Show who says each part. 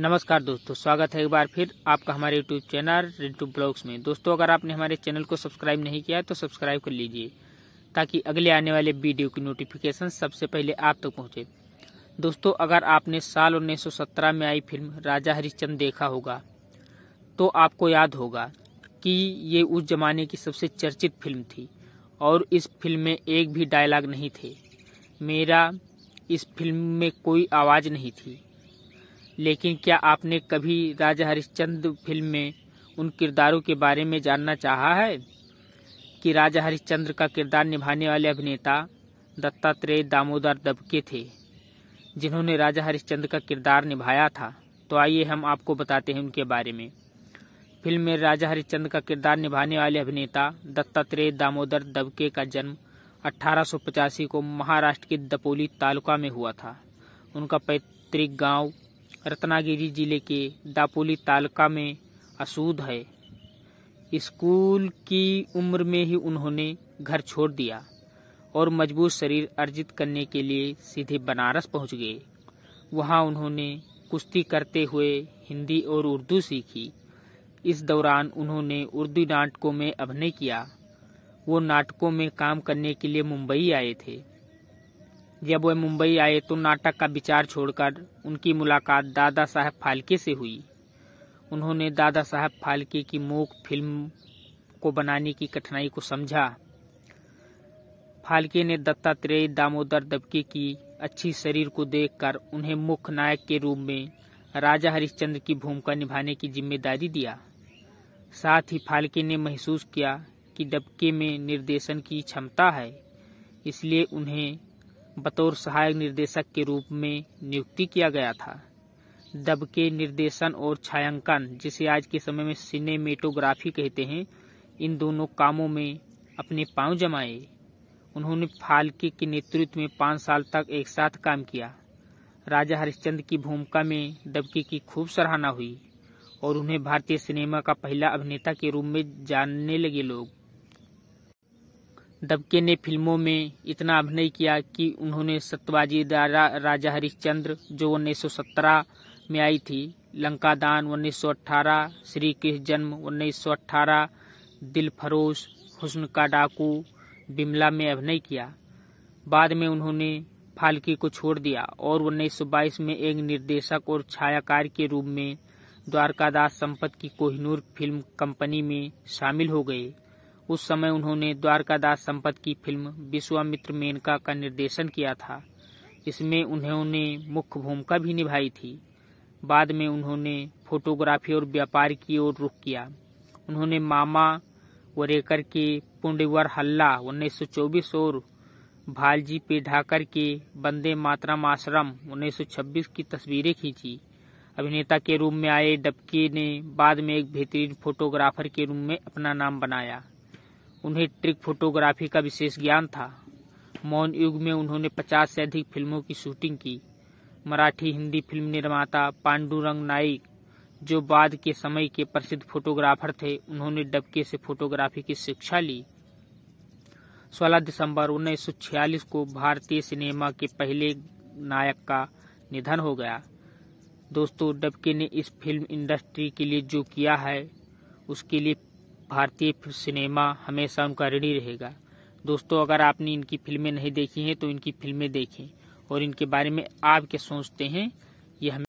Speaker 1: नमस्कार दोस्तों स्वागत है एक बार फिर आपका हमारे यूट्यूब चैनल रिंटू ब्लॉग्स में दोस्तों अगर आपने हमारे चैनल को सब्सक्राइब नहीं किया तो सब्सक्राइब कर लीजिए ताकि अगले आने वाले वीडियो की नोटिफिकेशन सबसे पहले आप तक तो पहुंचे दोस्तों अगर आपने साल 1917 में आई फिल्म राजा हरिश्चंद देखा होगा तो आपको याद होगा कि ये उस जमाने की सबसे चर्चित फिल्म थी और इस फिल्म में एक भी डायलॉग नहीं थे मेरा इस फिल्म में कोई आवाज़ नहीं थी लेकिन क्या आपने कभी राजा हरिश्चंद्र फिल्म में उन किरदारों के बारे में जानना चाहा है कि राजा हरिश्चंद्र का किरदार निभाने वाले अभिनेता दत्तात्रेय दामोदर दबके थे जिन्होंने राजा हरिश्चंद्र का किरदार निभाया था तो आइए हम आपको बताते हैं उनके बारे में फिल्म में राजा हरिश्चंद्र का किरदार निभाने वाले अभिनेता दत्तात्रेय दामोदर दबके का जन्म अठारह को महाराष्ट्र के दपोली तालुका में हुआ था उनका पैतृक गांव रत्नागिरी जिले के दापोली तालका में असूद है स्कूल की उम्र में ही उन्होंने घर छोड़ दिया और मजबूत शरीर अर्जित करने के लिए सीधे बनारस पहुंच गए वहां उन्होंने कुश्ती करते हुए हिंदी और उर्दू सीखी इस दौरान उन्होंने उर्दू नाटकों में अभिनय किया वो नाटकों में काम करने के लिए मुंबई आए थे जब वे मुंबई आए तो नाटक का विचार छोड़कर उनकी मुलाकात दादा साहब फाल्के से हुई उन्होंने दादा साहब फाल्के की मूक फिल्म को बनाने की कठिनाई को समझा फाल्के ने दत्तात्रेय दामोदर दबके की अच्छी शरीर को देखकर उन्हें मुख्य नायक के रूप में राजा हरिश्चंद्र की भूमिका निभाने की जिम्मेदारी दिया साथ ही फाल्के ने महसूस किया कि डबके में निर्देशन की क्षमता है इसलिए उन्हें बतौर सहायक निर्देशक के रूप में नियुक्ति किया गया था दब के निर्देशन और छायांकन जिसे आज के समय में सिनेमेटोग्राफी कहते हैं इन दोनों कामों में अपने पांव जमाए उन्होंने फालके के नेतृत्व में पाँच साल तक एक साथ काम किया राजा हरिश्चंद्र की भूमिका में दबके की खूब सराहना हुई और उन्हें भारतीय सिनेमा का पहला अभिनेता के रूप में जानने लगे लोग डबके ने फिल्मों में इतना अभिनय किया कि उन्होंने सत्यवाजी रा, राजा हरिश्चंद्र जो 1917 में आई थी लंका दान 1918 श्री कृष्ण जन्म 1918 दिल फरोश हुस्न का डाकू बिमला में अभिनय किया बाद में उन्होंने फाल्की को छोड़ दिया और 1922 में एक निर्देशक और छायाकार के रूप में द्वारकादास संपत की कोहिनूर फिल्म कंपनी में शामिल हो गए उस समय उन्होंने द्वारकादास संपत की फिल्म विश्वामित्र मेनका का निर्देशन किया था इसमें उन्होंने मुख्य भूमिका भी निभाई थी बाद में उन्होंने फोटोग्राफी और व्यापार की ओर रुख किया उन्होंने मामा वरेकर के पुंडवर हल्ला 1924 और भालजी पेढ़ाकर के बंदे मातरम आश्रम 1926 की तस्वीरें खींची अभिनेता के रूप में आए डबके ने बाद में एक बेहतरीन फोटोग्राफर के रूप में अपना नाम बनाया उन्हें ट्रिक फोटोग्राफी का विशेष ज्ञान था मौन युग में उन्होंने 50 से अधिक फिल्मों की शूटिंग की मराठी हिंदी फिल्म निर्माता पांडुरंग नाइक जो बाद के समय के प्रसिद्ध फोटोग्राफर थे उन्होंने डबके से फोटोग्राफी की शिक्षा ली 16 दिसंबर 1946 को भारतीय सिनेमा के पहले नायक का निधन हो गया दोस्तों डबके ने इस फिल्म इंडस्ट्री के लिए जो किया है उसके लिए भारतीय सिनेमा हमेशा उनका ऋणी रहेगा दोस्तों अगर आपने इनकी फिल्में नहीं देखी हैं तो इनकी फिल्में देखें और इनके बारे में आप क्या सोचते हैं यह